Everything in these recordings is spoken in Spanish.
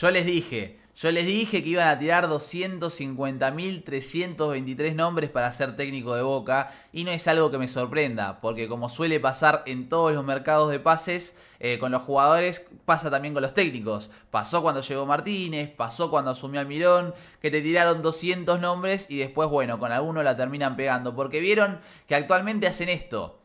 Yo les dije, yo les dije que iban a tirar 250.323 nombres para ser técnico de Boca y no es algo que me sorprenda, porque como suele pasar en todos los mercados de pases, eh, con los jugadores pasa también con los técnicos. Pasó cuando llegó Martínez, pasó cuando asumió Almirón, que te tiraron 200 nombres y después, bueno, con alguno la terminan pegando, porque vieron que actualmente hacen esto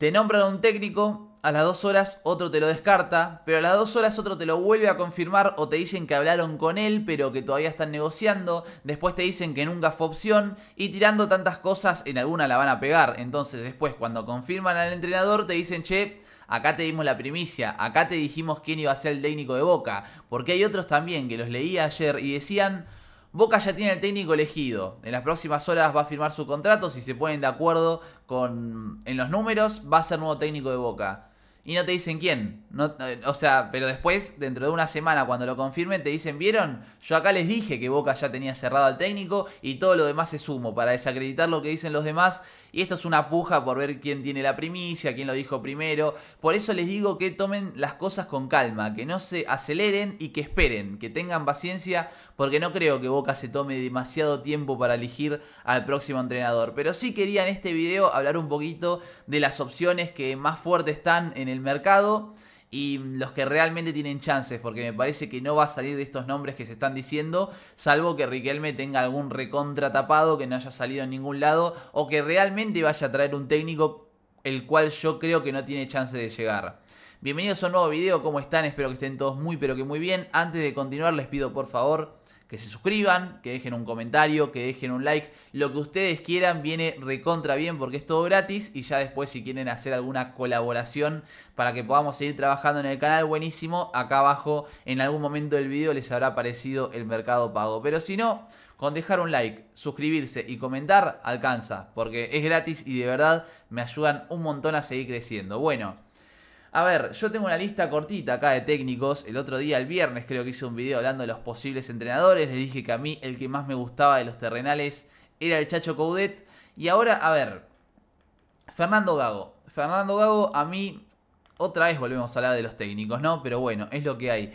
te nombran a un técnico, a las dos horas otro te lo descarta, pero a las dos horas otro te lo vuelve a confirmar o te dicen que hablaron con él pero que todavía están negociando, después te dicen que nunca fue opción y tirando tantas cosas en alguna la van a pegar. Entonces después cuando confirman al entrenador te dicen, che, acá te dimos la primicia, acá te dijimos quién iba a ser el técnico de Boca, porque hay otros también que los leí ayer y decían... Boca ya tiene el técnico elegido. En las próximas horas va a firmar su contrato. Si se ponen de acuerdo con, en los números, va a ser nuevo técnico de Boca. Y no te dicen quién. No, o sea, pero después, dentro de una semana, cuando lo confirmen, te dicen, ¿vieron? Yo acá les dije que Boca ya tenía cerrado al técnico y todo lo demás es humo para desacreditar lo que dicen los demás. Y esto es una puja por ver quién tiene la primicia, quién lo dijo primero. Por eso les digo que tomen las cosas con calma, que no se aceleren y que esperen, que tengan paciencia, porque no creo que Boca se tome demasiado tiempo para elegir al próximo entrenador. Pero sí quería en este video hablar un poquito de las opciones que más fuerte están en el mercado y los que realmente tienen chances, porque me parece que no va a salir de estos nombres que se están diciendo, salvo que Riquelme tenga algún recontra tapado que no haya salido en ningún lado, o que realmente vaya a traer un técnico el cual yo creo que no tiene chance de llegar. Bienvenidos a un nuevo video, ¿cómo están? Espero que estén todos muy pero que muy bien. Antes de continuar les pido por favor que se suscriban, que dejen un comentario, que dejen un like. Lo que ustedes quieran viene recontra bien porque es todo gratis. Y ya después si quieren hacer alguna colaboración para que podamos seguir trabajando en el canal, buenísimo. Acá abajo en algún momento del video les habrá aparecido el mercado pago. Pero si no, con dejar un like, suscribirse y comentar alcanza. Porque es gratis y de verdad me ayudan un montón a seguir creciendo. Bueno. A ver, yo tengo una lista cortita acá de técnicos. El otro día, el viernes, creo que hice un video hablando de los posibles entrenadores. Les dije que a mí el que más me gustaba de los terrenales era el Chacho Coudet. Y ahora, a ver, Fernando Gago. Fernando Gago, a mí, otra vez volvemos a hablar de los técnicos, ¿no? Pero bueno, es lo que hay.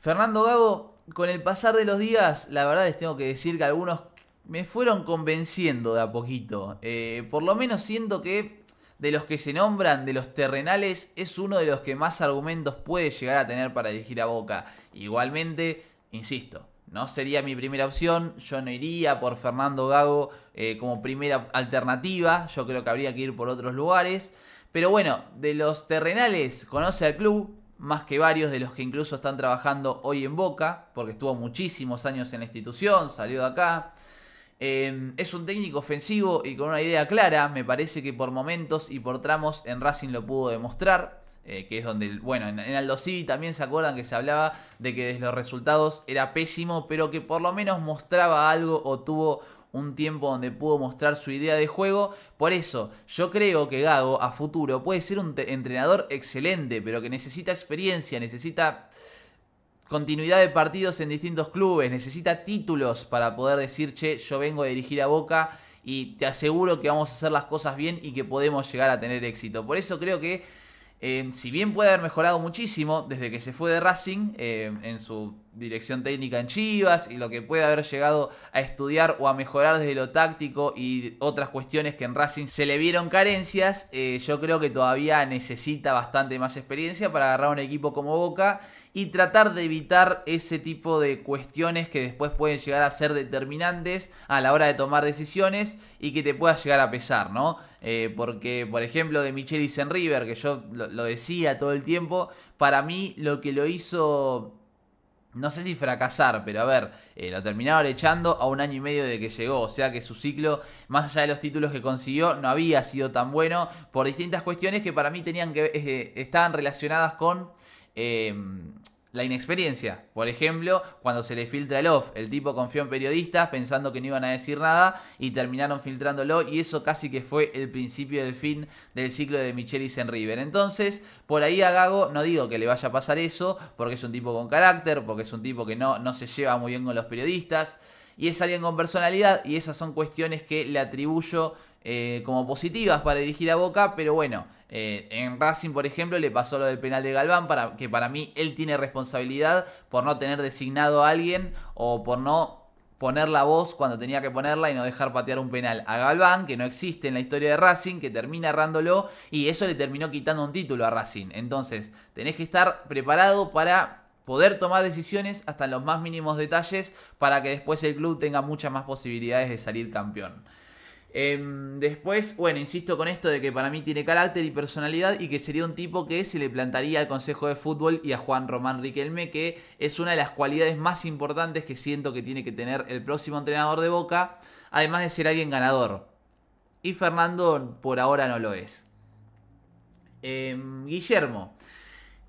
Fernando Gago, con el pasar de los días, la verdad les tengo que decir que algunos me fueron convenciendo de a poquito. Eh, por lo menos siento que de los que se nombran, de los terrenales, es uno de los que más argumentos puede llegar a tener para dirigir a Boca. Igualmente, insisto, no sería mi primera opción, yo no iría por Fernando Gago eh, como primera alternativa, yo creo que habría que ir por otros lugares. Pero bueno, de los terrenales conoce al club, más que varios de los que incluso están trabajando hoy en Boca, porque estuvo muchísimos años en la institución, salió de acá. Em, es un técnico ofensivo y con una idea clara. Me parece que por momentos y por tramos en Racing lo pudo demostrar. Eh, que es donde, bueno, en, en Aldo Civi también se acuerdan que se hablaba de que desde los resultados era pésimo, pero que por lo menos mostraba algo o tuvo un tiempo donde pudo mostrar su idea de juego. Por eso, yo creo que Gago a futuro puede ser un entrenador excelente, pero que necesita experiencia, necesita continuidad de partidos en distintos clubes, necesita títulos para poder decir, che, yo vengo a dirigir a Boca y te aseguro que vamos a hacer las cosas bien y que podemos llegar a tener éxito. Por eso creo que, eh, si bien puede haber mejorado muchísimo desde que se fue de Racing eh, en su dirección técnica en Chivas y lo que puede haber llegado a estudiar o a mejorar desde lo táctico y otras cuestiones que en Racing se le vieron carencias, eh, yo creo que todavía necesita bastante más experiencia para agarrar un equipo como Boca y tratar de evitar ese tipo de cuestiones que después pueden llegar a ser determinantes a la hora de tomar decisiones y que te pueda llegar a pesar, ¿no? Eh, porque, por ejemplo, de Michelis en River, que yo lo decía todo el tiempo, para mí lo que lo hizo no sé si fracasar, pero a ver, eh, lo terminaron echando a un año y medio de que llegó, o sea que su ciclo, más allá de los títulos que consiguió, no había sido tan bueno por distintas cuestiones que para mí tenían que eh, estaban relacionadas con eh, la inexperiencia. Por ejemplo, cuando se le filtra el off, el tipo confió en periodistas pensando que no iban a decir nada y terminaron filtrándolo y eso casi que fue el principio del fin del ciclo de Michelis y River. Entonces, por ahí a Gago no digo que le vaya a pasar eso, porque es un tipo con carácter, porque es un tipo que no, no se lleva muy bien con los periodistas y es alguien con personalidad y esas son cuestiones que le atribuyo eh, como positivas para dirigir a Boca, pero bueno, eh, en Racing, por ejemplo, le pasó lo del penal de Galván, para, que para mí él tiene responsabilidad por no tener designado a alguien o por no poner la voz cuando tenía que ponerla y no dejar patear un penal a Galván, que no existe en la historia de Racing, que termina errándolo y eso le terminó quitando un título a Racing. Entonces, tenés que estar preparado para poder tomar decisiones hasta los más mínimos detalles para que después el club tenga muchas más posibilidades de salir campeón. Em, después, bueno, insisto con esto de que para mí tiene carácter y personalidad y que sería un tipo que se le plantaría al Consejo de Fútbol y a Juan Román Riquelme, que es una de las cualidades más importantes que siento que tiene que tener el próximo entrenador de Boca, además de ser alguien ganador. Y Fernando por ahora no lo es. Em, Guillermo.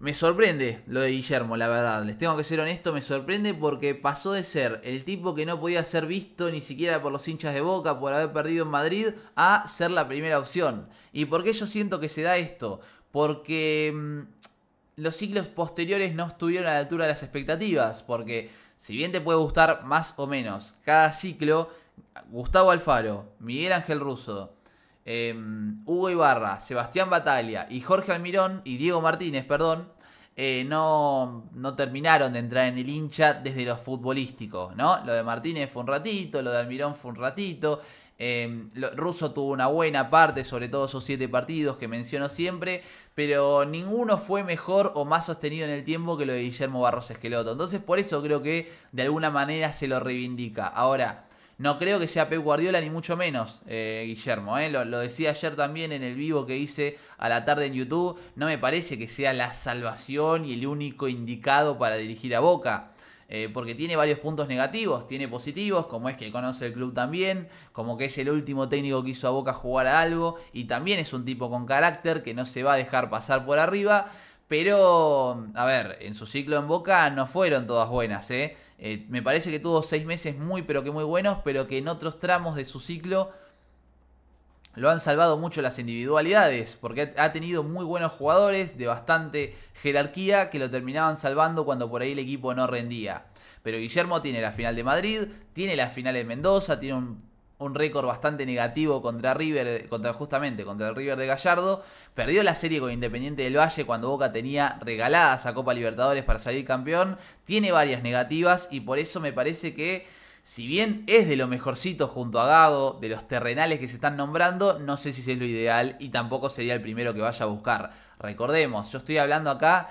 Me sorprende lo de Guillermo, la verdad. Les tengo que ser honesto, me sorprende porque pasó de ser el tipo que no podía ser visto ni siquiera por los hinchas de Boca por haber perdido en Madrid a ser la primera opción. ¿Y por qué yo siento que se da esto? Porque mm, los ciclos posteriores no estuvieron a la altura de las expectativas. Porque si bien te puede gustar más o menos cada ciclo, Gustavo Alfaro, Miguel Ángel Russo, Em, Hugo Ibarra, Sebastián Batalia y Jorge Almirón y Diego Martínez, perdón, eh, no, no, terminaron de entrar en el hincha desde los futbolísticos ¿no? Lo de Martínez fue un ratito, lo de Almirón fue un ratito. Em, Russo tuvo una buena parte, sobre todo esos siete partidos que menciono siempre, pero ninguno fue mejor o más sostenido en el tiempo que lo de Guillermo Barros Esqueloto. Entonces, por eso creo que de alguna manera se lo reivindica. Ahora, no creo que sea Pep Guardiola ni mucho menos, eh, Guillermo. Eh. Lo, decía ayer también en el vivo que hice a la tarde en YouTube. No me parece que sea la salvación y el único indicado para dirigir a Boca. Eh, porque tiene varios puntos negativos, tiene positivos, como es que conoce el club también, como que es el último técnico que hizo a Boca jugar a algo, y también es un tipo con carácter que no se va a dejar pasar por arriba. Pero, a ver, en su ciclo en Boca no fueron todas buenas, ¿eh? ¿eh? Me parece que tuvo seis meses muy, pero que muy buenos, pero que en otros tramos de su ciclo lo han salvado mucho las individualidades, porque ha tenido muy buenos jugadores de bastante jerarquía que lo terminaban salvando cuando por ahí el equipo no rendía. Pero Guillermo tiene la final de Madrid, tiene la final en Mendoza, tiene un un récord bastante negativo contra River, eh, contra justamente contra el River de Gallardo. Perdió la serie con Independiente del Valle cuando Boca tenía regaladas a Copa Libertadores para salir campeón. Tiene varias negativas y por eso me parece que si bien es de lo mejorcito junto a Gago, de los terrenales que se están nombrando, no sé si es lo ideal y tampoco sería el primero que vaya a buscar. Recordemos, yo estoy hablando acá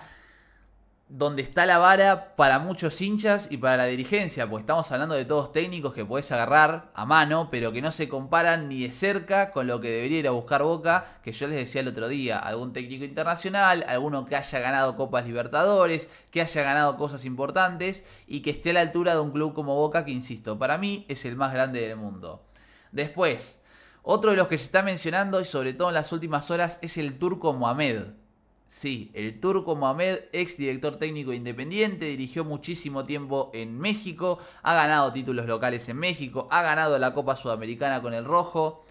donde está la vara para muchos hinchas y para la dirigencia, porque estamos hablando de todos técnicos que podés agarrar a mano, pero que no se comparan ni de cerca con lo que debería ir a buscar Boca, que yo les decía el otro día, algún técnico internacional, alguno que haya ganado Copas Libertadores, que haya ganado cosas importantes y que esté a la altura de un club como Boca, que insisto, para mí es el más grande del mundo. Después, otro de los que se está mencionando y sobre todo en las últimas horas es el turco Mohamed Sí, el turco Mohamed, ex director técnico independiente, dirigió muchísimo tiempo en México, ha ganado títulos locales en México, ha ganado la Copa Sudamericana con el Rojo,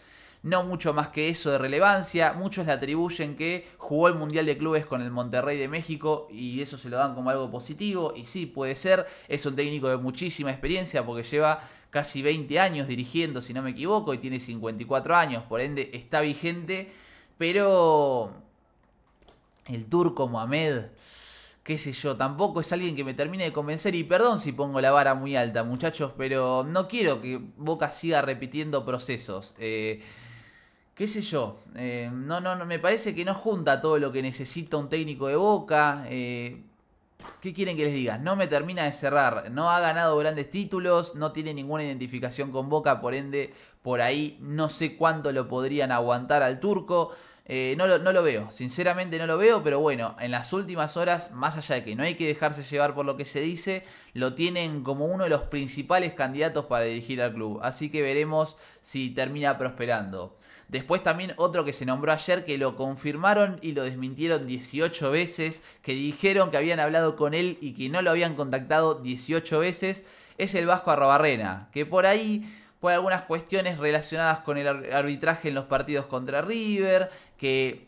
no mucho más que eso de relevancia, muchos le atribuyen que jugó el Mundial de Clubes con el Monterrey de México y eso se lo dan como algo positivo, y sí, puede ser, es un técnico de muchísima experiencia porque lleva casi 20 años dirigiendo, si no me equivoco, y tiene 54 años, por ende está vigente, pero el turco Mohamed, qué sé yo, tampoco es alguien que me termine de convencer y perdón si pongo la vara muy alta muchachos, pero no quiero que Boca siga repitiendo procesos. Eh, qué sé yo, eh, no, no, no, me parece que no junta todo lo que necesita un técnico de Boca. Eh, ¿Qué quieren que les diga? No me termina de cerrar. No ha ganado grandes títulos, no tiene ninguna identificación con Boca, por ende, por ahí no sé cuánto lo podrían aguantar al turco. Eh, no, lo, no lo veo, sinceramente no lo veo, pero bueno, en las últimas horas, más allá de que no hay que dejarse llevar por lo que se dice, lo tienen como uno de los principales candidatos para dirigir al club, así que veremos si termina prosperando. Después también otro que se nombró ayer que lo confirmaron y lo desmintieron 18 veces, que dijeron que habían hablado con él y que no lo habían contactado 18 veces, es el Vasco Arrobarrena, que por ahí por algunas cuestiones relacionadas con el arbitraje en los partidos contra River, que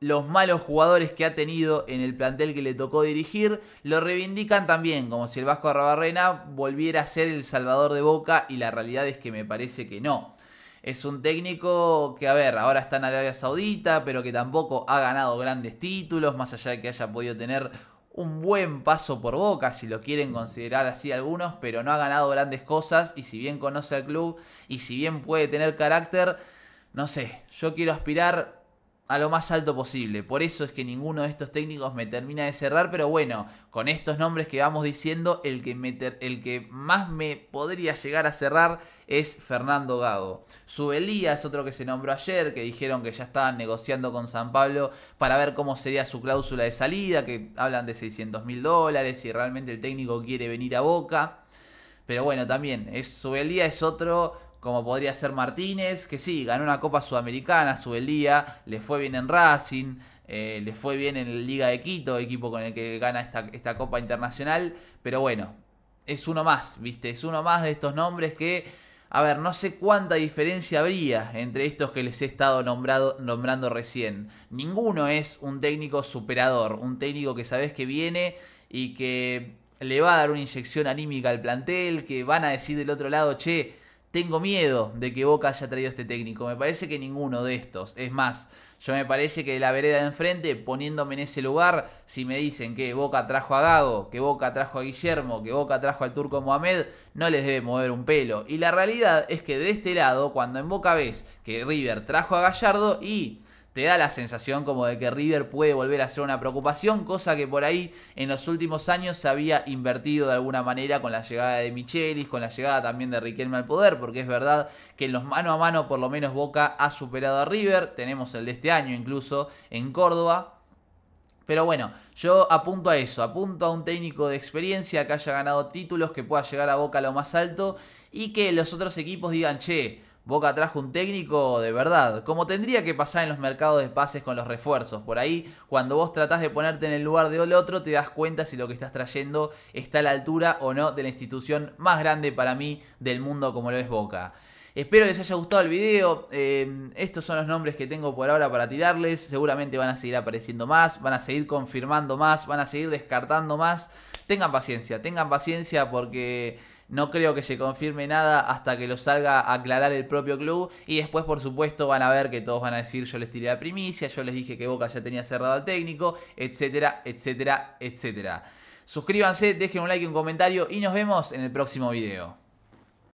los malos jugadores que ha tenido en el plantel que le tocó dirigir lo reivindican también, como si el Vasco Arrabarrena volviera a ser el salvador de Boca y la realidad es que me parece que no. Es un técnico que, a ver, ahora está en Arabia Saudita, pero que tampoco ha ganado grandes títulos, más allá de que haya podido tener un buen paso por Boca, si lo quieren considerar así algunos, pero no ha ganado grandes cosas y si bien conoce al club y si bien puede tener carácter, no sé, yo quiero aspirar a lo más alto posible. Por eso es que ninguno de estos técnicos me termina de cerrar, pero bueno, con estos nombres que vamos diciendo, el que, el que más me podría llegar a cerrar es Fernando Gago. Subelía es otro que se nombró ayer, que dijeron que ya estaban negociando con San Pablo para ver cómo sería su cláusula de salida, que hablan de 600 mil dólares, si realmente el técnico quiere venir a Boca. Pero bueno, también, es, Subelía es otro como podría ser Martínez, que sí, ganó una Copa Sudamericana, sube el día, le fue bien en Racing, eh, le fue bien en Liga de Quito, equipo con el que gana esta, Copa Internacional, pero bueno, es uno más, ¿viste? Es uno más de estos nombres que, a ver, no sé cuánta diferencia habría entre estos que les he estado nombrado, nombrando recién. Ninguno es un técnico superador, un técnico que sabes que viene y que le va a dar una inyección anímica al plantel, que van a decir del otro lado, che, tengo miedo de que Boca haya traído este técnico. Me parece que ninguno de estos. Es más, yo me parece que la vereda de enfrente, poniéndome en ese lugar, si me dicen que Boca trajo a Gago, que Boca trajo a Guillermo, que Boca trajo al turco Mohamed, no les debe mover un pelo. Y la realidad es que de este lado, cuando en Boca ves que River trajo a Gallardo y te da la sensación como de que River puede volver a ser una preocupación, cosa que por ahí en los últimos años se había invertido de alguna manera con la llegada de Michelis, con la llegada también de Riquelme al poder, porque es verdad que en los mano a mano por lo menos Boca ha superado a River, tenemos el de este año incluso en Córdoba, pero bueno, yo apunto a eso, apunto a un técnico de experiencia que haya ganado títulos, que pueda llegar a Boca a lo más alto y que los otros equipos digan, che, Boca trajo un técnico de verdad, como tendría que pasar en los mercados de pases con los refuerzos. Por ahí, cuando vos tratás de ponerte en el lugar de otro, te das cuenta si lo que estás trayendo está a la altura o no de la institución más grande para mí del mundo como lo es Boca. Espero les haya gustado el video. Eh, estos son los nombres que tengo por ahora para tirarles. Seguramente van a seguir apareciendo más, van a seguir confirmando más, van a seguir descartando más. Tengan paciencia, tengan paciencia porque no creo que se confirme nada hasta que lo salga a aclarar el propio club. Y después, por supuesto, van a ver que todos van a decir: Yo les tiré la primicia, yo les dije que Boca ya tenía cerrado al técnico, etcétera, etcétera, etcétera. Suscríbanse, dejen un like y un comentario y nos vemos en el próximo video.